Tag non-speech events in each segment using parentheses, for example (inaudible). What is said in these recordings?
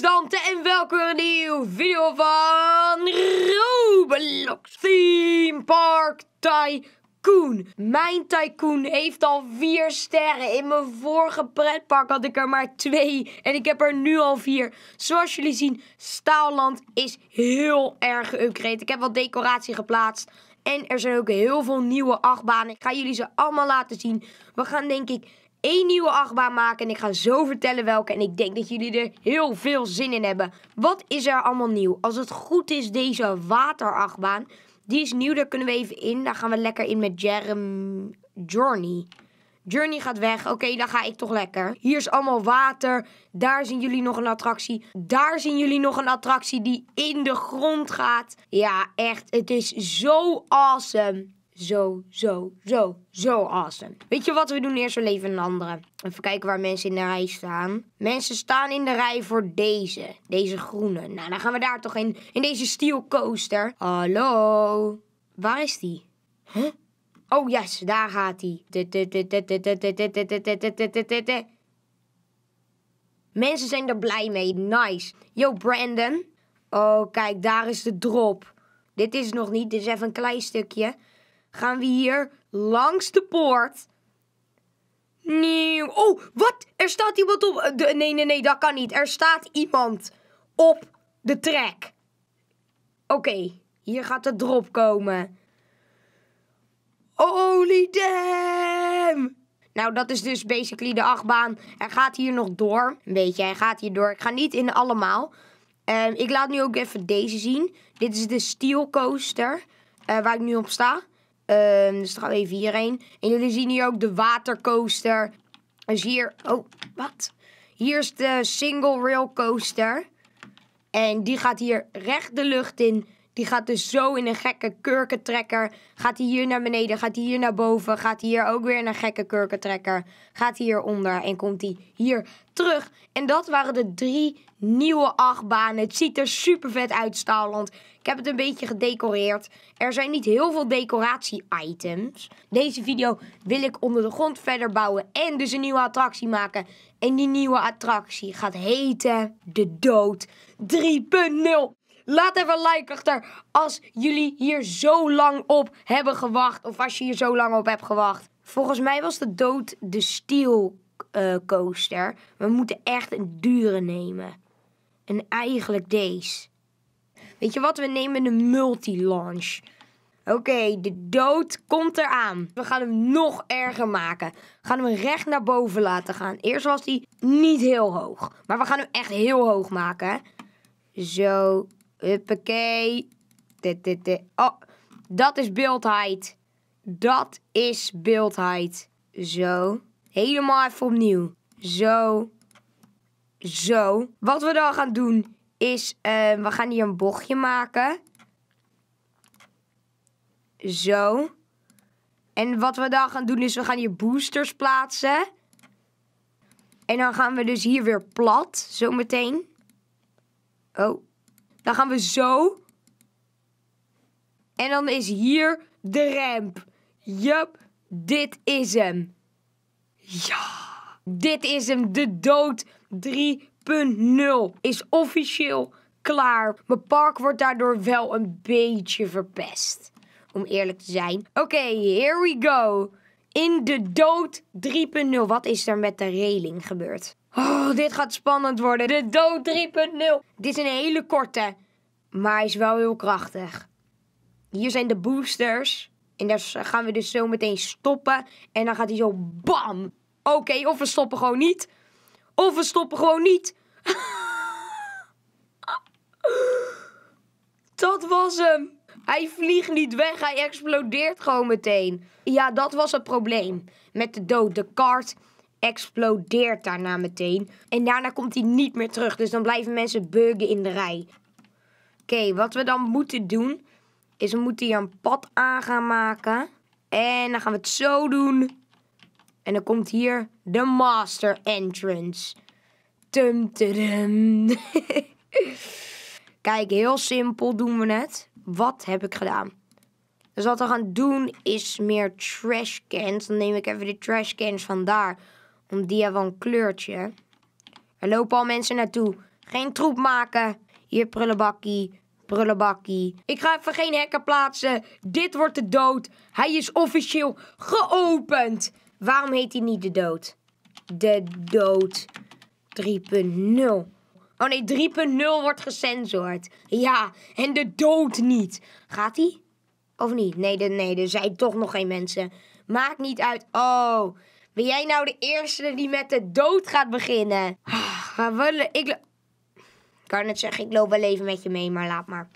en welkom een nieuwe video van Roblox Theme Park Tycoon. Mijn Tycoon heeft al vier sterren. In mijn vorige pretpark had ik er maar twee en ik heb er nu al vier. Zoals jullie zien, Staalland is heel erg geüpgraded. Ik heb wat decoratie geplaatst. En er zijn ook heel veel nieuwe achtbanen. Ik ga jullie ze allemaal laten zien. We gaan denk ik één nieuwe achtbaan maken. En ik ga zo vertellen welke. En ik denk dat jullie er heel veel zin in hebben. Wat is er allemaal nieuw? Als het goed is, deze waterachtbaan. Die is nieuw, daar kunnen we even in. Daar gaan we lekker in met Jeremy. Journey. Journey gaat weg. Oké, dan ga ik toch lekker. Hier is allemaal water. Daar zien jullie nog een attractie. Daar zien jullie nog een attractie die in de grond gaat. Ja, echt. Het is zo awesome zo, zo, zo, zo awesome. Weet je wat? We doen eerst een leven en een andere. Even kijken waar mensen in de rij staan. Mensen staan in de rij voor deze. Deze groene. Nou, dan gaan we daar toch in. In deze steel coaster. Hallo? Waar is die? Huh? Oh, yes. Daar gaat die. Mensen zijn er blij mee. Nice. Yo, Brandon. Oh, kijk. Daar is de drop. Dit is nog niet. Dit is even een klein stukje gaan we hier langs de poort. Nieuw. Oh, wat? Er staat iemand op. Eh, de, nee, nee, nee, dat kan niet. Er staat iemand op de trek. Oké, hier gaat de drop komen. Holy damn! Nou, dat is dus basically de achtbaan. Hij gaat hier nog door. Weet beetje, hij gaat hier door. Ik ga niet in allemaal. Ehm, ik laat nu ook even deze zien. Dit is de Steel Coaster, eh, waar ik nu op sta. Ehm, dus er gaan we even hierheen. En jullie zien hier ook de watercoaster. Dus hier... Oh, wat? Hier is de single rail coaster. En die gaat hier recht de lucht in. Die gaat dus zo in een gekke kurkentrekker. Gaat hij hier naar beneden, gaat hij hier naar boven, gaat hij hier ook weer in een gekke kurkentrekker. Gaat hij hieronder en komt hij hier terug. En dat waren de drie nieuwe achtbanen. Het ziet er super vet uit, Staalland. Ik heb het een beetje gedecoreerd. Er zijn niet heel veel decoratie-items. Deze video wil ik onder de grond verder bouwen en dus een nieuwe attractie maken. En die nieuwe attractie gaat heten De Dood 3.0. Laat even een like achter als jullie hier zo lang op hebben gewacht. Of als je hier zo lang op hebt gewacht. Volgens mij was de dood de steel eh, coaster. We moeten echt een dure nemen. En eigenlijk deze. Weet je wat? We nemen de multi-launch. Oké, de dood komt eraan. We gaan hem nog erger maken. We gaan hem recht naar boven laten gaan. Eerst was hij niet heel hoog. Maar we gaan hem echt heel hoog maken. Zo, Huppakee. Oh, dat is beeldheid. Dat is beeldheid. Zo. Helemaal even opnieuw. Zo. Zo. Wat we dan gaan doen is, eh, we gaan hier een bochtje maken. Zo. En wat we dan gaan doen is, we gaan hier boosters plaatsen. En dan gaan we dus hier weer plat, zometeen. Oh, dan gaan we zo. En dan is hier de ramp. Yup, dit is hem. Ja, dit is hem. De dood 3.0 is officieel klaar. Mijn park wordt daardoor wel een beetje verpest. Om eerlijk te zijn. Oké, here we go. In de dood 3.0. Wat is er met de reling gebeurd? Oh, dit gaat spannend worden. De dood 3.0. Dit is een hele korte, maar hij is wel heel krachtig. Hier zijn de boosters. En daar gaan we dus zo meteen stoppen. En dan gaat hij zo bam. Oké, of we stoppen gewoon niet. Of we stoppen gewoon niet. (laughs) dat was hem. Hij vliegt niet weg, hij explodeert gewoon meteen. Ja, dat was het probleem. Met de dood, de kart explodeert daarna meteen. En daarna komt hij niet meer terug. Dus dan blijven mensen buggen in de rij. Oké, wat we dan moeten doen, is we moeten hier een pad aan gaan maken. En dan gaan we het zo doen. En dan komt hier de master entrance. (laughs) Kijk, heel simpel doen we het. Wat heb ik gedaan? Dus wat we gaan doen is meer trash cans. Dan neem ik even de trash cans vandaar. daar om dia van kleurtje. Er lopen al mensen naartoe. Geen troep maken. Hier prullenbakkie, prullenbakkie. Ik ga even geen hekken plaatsen. Dit wordt de dood. Hij is officieel geopend. Waarom heet hij niet de dood? De dood 3.0. Oh nee, 3.0 wordt gesensord. Ja, en de dood niet. Gaat hij? Of niet? Nee, nee, er zijn toch nog geen mensen. Maakt niet uit. Oh, ben jij nou de eerste die met de dood gaat beginnen? Maar ah, ik... Ik kan het zeggen, ik loop wel even met je mee, maar laat maar.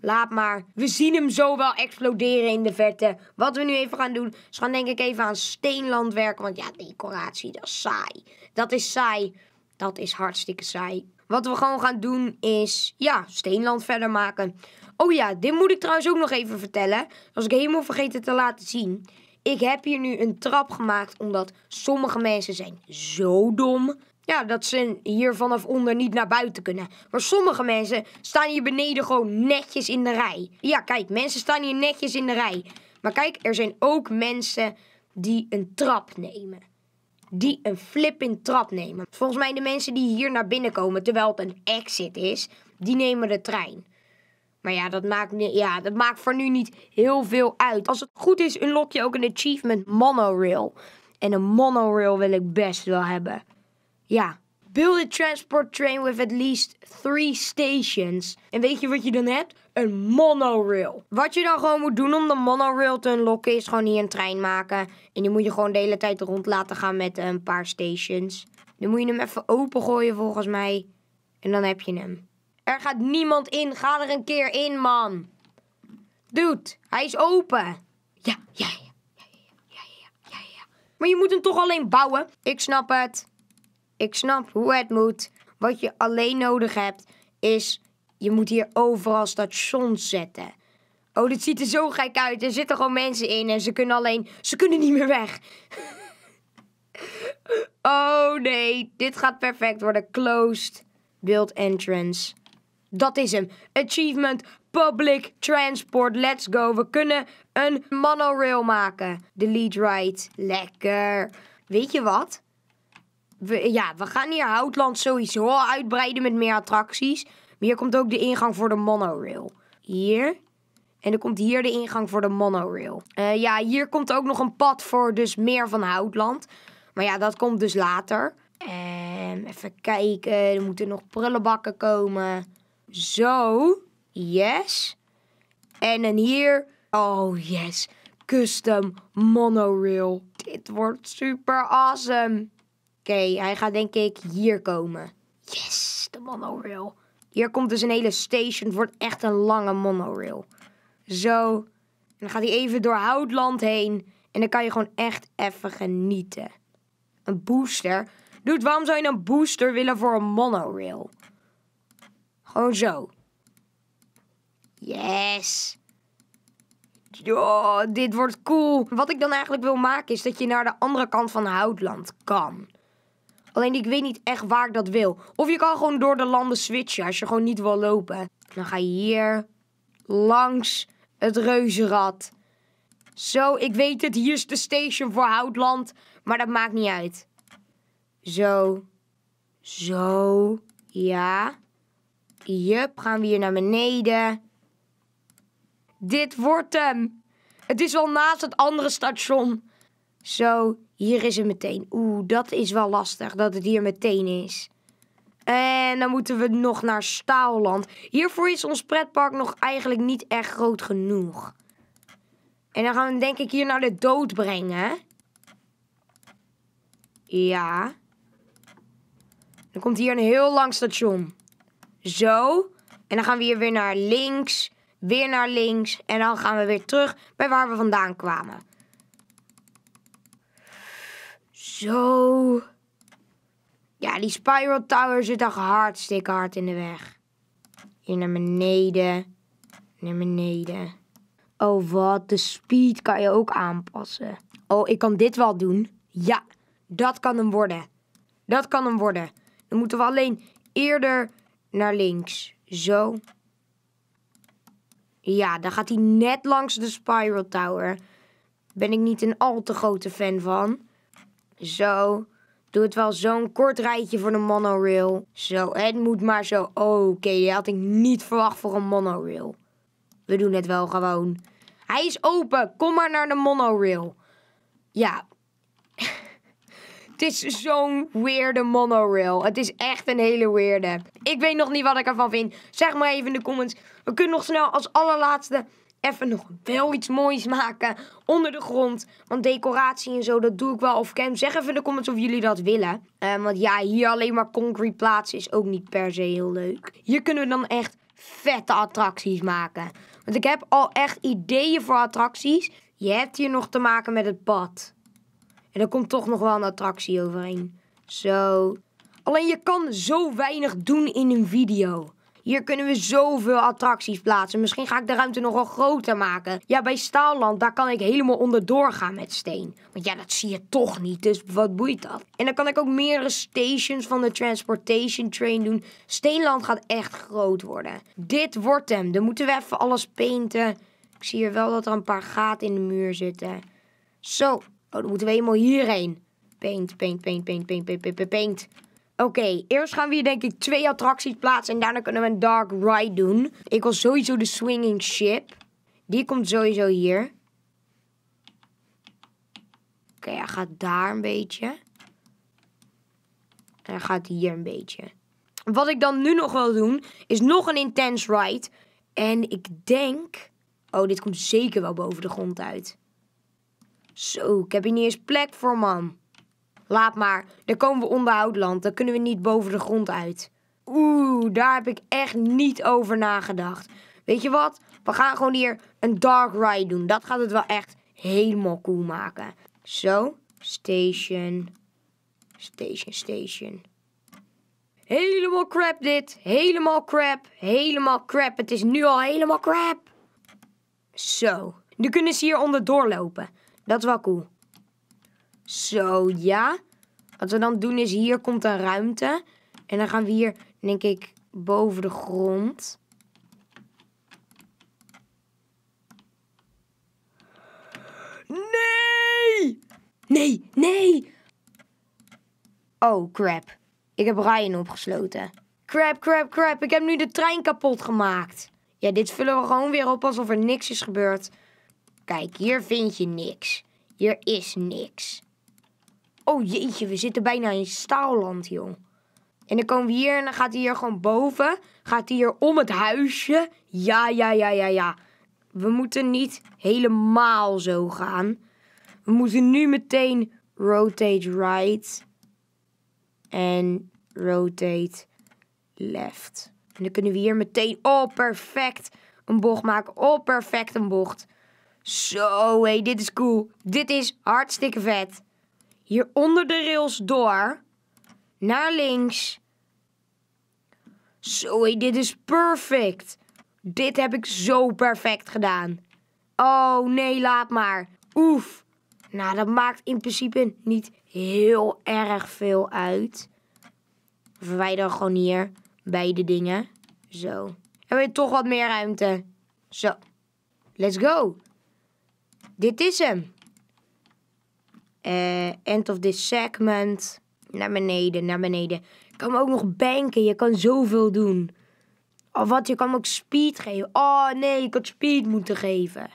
Laat maar. We zien hem zo wel exploderen in de verte. Wat we nu even gaan doen, is gaan denk ik even aan steenland werken. Want ja, decoratie, dat is saai. Dat is saai. Dat is hartstikke saai. Wat we gewoon gaan doen is, ja, steenland verder maken. Oh ja, dit moet ik trouwens ook nog even vertellen. Dat was ik helemaal vergeten te laten zien. Ik heb hier nu een trap gemaakt omdat sommige mensen zijn zo dom. Ja, dat ze hier vanaf onder niet naar buiten kunnen. Maar sommige mensen staan hier beneden gewoon netjes in de rij. Ja, kijk, mensen staan hier netjes in de rij. Maar kijk, er zijn ook mensen die een trap nemen. Die een flipping trap nemen. Volgens mij de mensen die hier naar binnen komen terwijl het een exit is, die nemen de trein. Maar ja dat, maakt, ja, dat maakt voor nu niet heel veel uit. Als het goed is, unlock je ook een achievement monorail. En een monorail wil ik best wel hebben. Ja. Build a transport train with at least three stations. En weet je wat je dan hebt? Een monorail. Wat je dan gewoon moet doen om de monorail te unlocken is gewoon hier een trein maken. En die moet je gewoon de hele tijd rond laten gaan met eh, een paar stations. Dan moet je hem even opengooien volgens mij. En dan heb je hem. Er gaat niemand in. Ga er een keer in, man. Dude, hij is open. Ja, ja, ja. ja, ja, ja, ja, ja. Maar je moet hem toch alleen bouwen. Ik snap het. Ik snap hoe het moet. Wat je alleen nodig hebt is... Je moet hier overal stations zetten. Oh, dit ziet er zo gek uit. Er zitten gewoon mensen in en ze kunnen alleen... Ze kunnen niet meer weg. (laughs) oh nee, dit gaat perfect worden. Closed. Build entrance. Dat is hem. Achievement Public Transport. Let's go. We kunnen een monorail maken. De lead ride. Lekker. Weet je wat? We, ja, we gaan hier Houtland sowieso uitbreiden met meer attracties. Maar hier komt ook de ingang voor de monorail. Hier. En dan komt hier de ingang voor de monorail. Eh, ja, hier komt ook nog een pad voor dus meer van Houtland. Maar ja, dat komt dus later. En even kijken, er moeten nog prullenbakken komen. Zo. Yes. En dan hier. Oh yes. Custom monorail. Dit wordt super awesome. Oké, hij gaat denk ik hier komen. Yes, de monorail. Hier komt dus een hele station. Het wordt echt een lange monorail. Zo. En dan gaat hij even door houtland heen. En dan kan je gewoon echt even genieten. Een booster? Dude, waarom zou je een booster willen voor een monorail? Gewoon zo. Yes. Ja, oh, dit wordt cool. Wat ik dan eigenlijk wil maken is dat je naar de andere kant van Houtland kan. Alleen ik weet niet echt waar ik dat wil. Of je kan gewoon door de landen switchen als je gewoon niet wil lopen. Dan ga je hier langs het reuzenrad. Zo, ik weet het. Hier is de station voor Houtland. Maar dat maakt niet uit. Zo. Zo. Ja. Jup, gaan we hier naar beneden. Dit wordt hem. Het is wel naast het andere station. Zo, hier is het meteen. Oeh, dat is wel lastig dat het hier meteen is. En dan moeten we nog naar Staalland. Hiervoor is ons pretpark nog eigenlijk niet echt groot genoeg. En dan gaan we hem denk ik hier naar de dood brengen. Ja. Dan komt hier een heel lang station. Zo. En dan gaan we hier weer naar links. Weer naar links. En dan gaan we weer terug bij waar we vandaan kwamen. Zo. Ja, die Spiral Tower zit toch hartstikke hard in de weg. Hier naar beneden. Naar beneden. Oh, wat. De speed kan je ook aanpassen. Oh, ik kan dit wel doen. Ja, dat kan hem worden. Dat kan hem worden. Dan moeten we alleen eerder naar links. Zo. Ja, dan gaat hij net langs de Spiral Tower. Ben ik niet een al te grote fan van. Zo. Doe het wel zo'n kort rijtje voor de monorail. Zo, het moet maar zo. Oké, dat had ik niet verwacht voor een monorail. We doen het wel gewoon. Hij is open. Kom maar naar de monorail. Ja, het is zo'n weirde monorail. Het is echt een hele weirde. Ik weet nog niet wat ik ervan vind. Zeg maar even in de comments. We kunnen nog snel als allerlaatste even nog wel iets moois maken onder de grond. Want decoratie en zo, dat doe ik wel of cam. Zeg even in de comments of jullie dat willen. Ehm, want ja, hier alleen maar concrete plaatsen is ook niet per se heel leuk. Hier kunnen we dan echt vette attracties maken. Want ik heb al echt ideeën voor attracties. Je hebt hier nog te maken met het pad. En er komt toch nog wel een attractie overheen. Zo. Alleen je kan zo weinig doen in een video. Hier kunnen we zoveel attracties plaatsen. Misschien ga ik de ruimte nog wel groter maken. Ja, bij Staalland, daar kan ik helemaal onderdoor gaan met steen. Want ja, dat zie je toch niet, dus wat boeit dat? En dan kan ik ook meerdere stations van de Transportation Train doen. Steenland gaat echt groot worden. Dit wordt hem. Dan moeten we even alles painten. Ik zie hier wel dat er een paar gaten in de muur zitten. Zo, Oh, dan moeten we helemaal hierheen. Paint, paint, paint, paint, paint, paint, paint, paint. Oké, eerst gaan we hier denk ik twee attracties plaatsen en daarna kunnen we een dark ride doen. Ik wil sowieso de swinging ship. Die komt sowieso hier. Oké, hij gaat daar een beetje. En hij gaat hier een beetje. Wat ik dan nu nog wil doen, is nog een intense ride. En ik denk... Oh, dit komt zeker wel boven de grond uit. Zo, ik heb hier niet eens plek voor, man. Laat maar, daar komen we onder houtland. Dan kunnen we niet boven de grond uit. Oeh, daar heb ik echt niet over nagedacht. Weet je wat? We gaan gewoon hier een dark ride doen. Dat gaat het wel echt helemaal cool maken. Zo, station, station, station. Helemaal crap dit. Helemaal crap. Helemaal crap. Het is nu al helemaal crap. Zo. Nu kunnen ze hier onder doorlopen. Dat is wel cool. Zo, ja. Wat we dan doen is, hier komt een ruimte. En dan gaan we hier, denk ik, boven de grond. Nee! Nee, nee! Oh, crap. Ik heb Ryan opgesloten. Crap, crap, crap. Ik heb nu de trein kapot gemaakt. Ja, dit vullen we gewoon weer op alsof er niks is gebeurd. Kijk, hier vind je niks. Hier is niks. Oh jeetje, we zitten bijna in staalland, jong. En dan komen we hier en dan gaat hij hier gewoon boven. Gaat hij hier om het huisje. Ja, ja, ja, ja, ja. We moeten niet helemaal zo gaan. We moeten nu meteen rotate right. En rotate left. En dan kunnen we hier meteen, oh perfect, een bocht maken. Oh perfect, een bocht. Zo, hé, dit is cool. Dit is hartstikke vet. Hier onder de rails door. Naar links. Zo, hé, dit is perfect. Dit heb ik zo perfect gedaan. Oh, nee, laat maar. Oef. Nou, dat maakt in principe niet heel erg veel uit. Verwijder gewoon hier beide dingen. Zo. Hebben we toch wat meer ruimte. Zo. Let's go. Dit is hem. Eh, end of this segment. Naar beneden, naar beneden. Je kan ook nog banken. Je kan zoveel doen. Of wat, je kan ook speed geven. Oh nee, ik had speed moeten geven.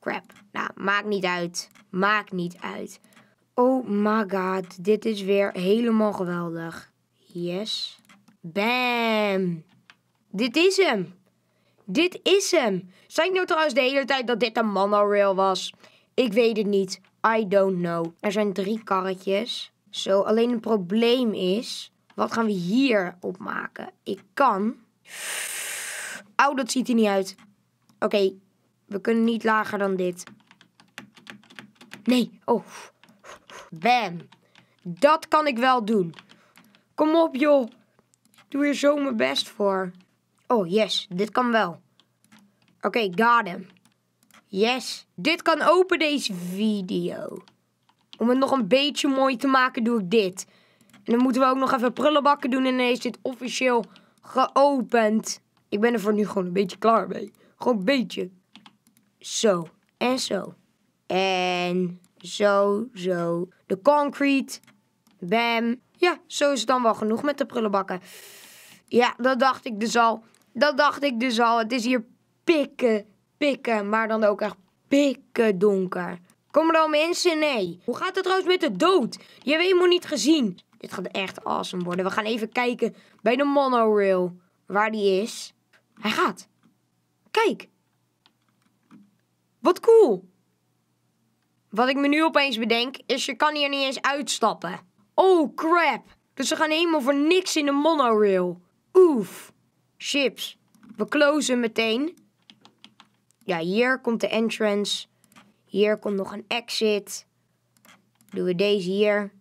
Crap. Nou, maakt niet uit. Maakt niet uit. Oh my god, dit is weer helemaal geweldig. Yes. Bam. Dit is hem. Dit is hem. Zei ik nou trouwens de hele tijd dat dit een monorail was? Ik weet het niet. I don't know. Er zijn drie karretjes. Zo, alleen het probleem is... Wat gaan we hier opmaken? Ik kan... Au, dat ziet er niet uit. Oké, we kunnen niet lager dan dit. Nee, oh. Bam. Dat kan ik wel doen. Kom op, joh. Doe hier zo mijn best voor. Oh, yes. Dit kan wel. Oké, okay, got him. Yes. Dit kan open deze video. Om het nog een beetje mooi te maken doe ik dit. En dan moeten we ook nog even prullenbakken doen. En dan is dit officieel geopend. Ik ben er voor nu gewoon een beetje klaar mee. Gewoon een beetje. Zo. En zo. En zo, zo. De concrete. Bam. Ja, zo is het dan wel genoeg met de prullenbakken. Ja, dat dacht ik dus al dat dacht ik dus al. Het is hier pikken, pikken, maar dan ook echt pikken donker. Kom er dan mensen? Nee. Hoe gaat het trouwens met de dood? Die hebben we helemaal niet gezien. Dit gaat echt awesome worden. We gaan even kijken bij de monorail waar die is. Hij gaat. Kijk. Wat cool. Wat ik me nu opeens bedenk, is je kan hier niet eens uitstappen. Oh crap. Dus we gaan helemaal voor niks in de monorail. Oef. Chips. We closen meteen. Ja, hier komt de entrance. Hier komt nog een exit. Doen we deze hier.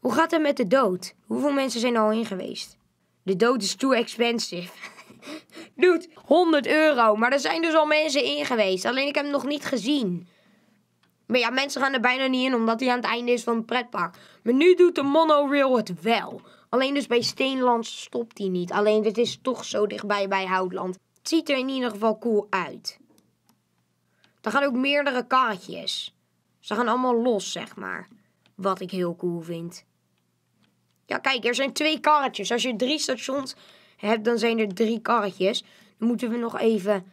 Hoe gaat het met de dood? Hoeveel mensen zijn er al in geweest? De dood is too expensive. (laughs) Dude, 100 euro. Maar er zijn dus al mensen in geweest. Alleen ik heb hem nog niet gezien. Maar ja, mensen gaan er bijna niet in omdat hij aan het einde is van het pretpark. Maar nu doet de monorail het wel. Alleen dus bij Steenland stopt hij niet. Alleen het is toch zo dichtbij bij Houtland. Het ziet er in ieder geval cool uit. Er gaan ook meerdere kaartjes. Ze gaan allemaal los, zeg maar. Wat ik heel cool vind. Ja, kijk, er zijn twee karretjes. Als je drie stations hebt, dan zijn er drie karretjes. Dan moeten we nog even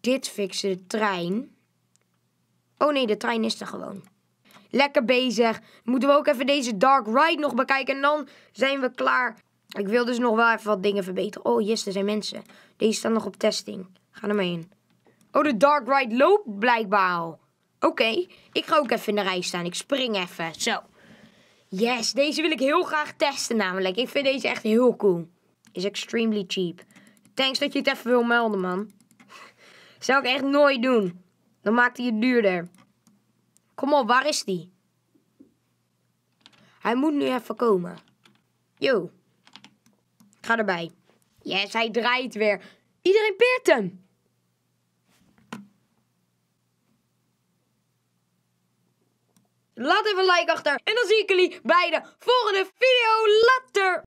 dit fixen, de trein. Oh nee, de trein is er gewoon. Lekker bezig. Moeten we ook even deze Dark Ride nog bekijken en dan zijn we klaar. Ik wil dus nog wel even wat dingen verbeteren. Oh yes, er zijn mensen. Deze staan nog op testing. Ga er mee in. Oh, de Dark Ride loopt blijkbaar al. Oké, ik ga ook even in de rij staan. Ik spring even. Zo. Yes, deze wil ik heel graag testen namelijk. Ik vind deze echt heel cool. Is extremely cheap. Thanks dat je het even wil melden, man. (laughs) Zou ik echt nooit doen. Dan maakt hij het duurder. Kom op, waar is die? Hij moet nu even komen. Yo. Ga erbij. Yes, hij draait weer. Iedereen peert hem. Laat even een like achter. En dan zie ik jullie bij de volgende video. Later!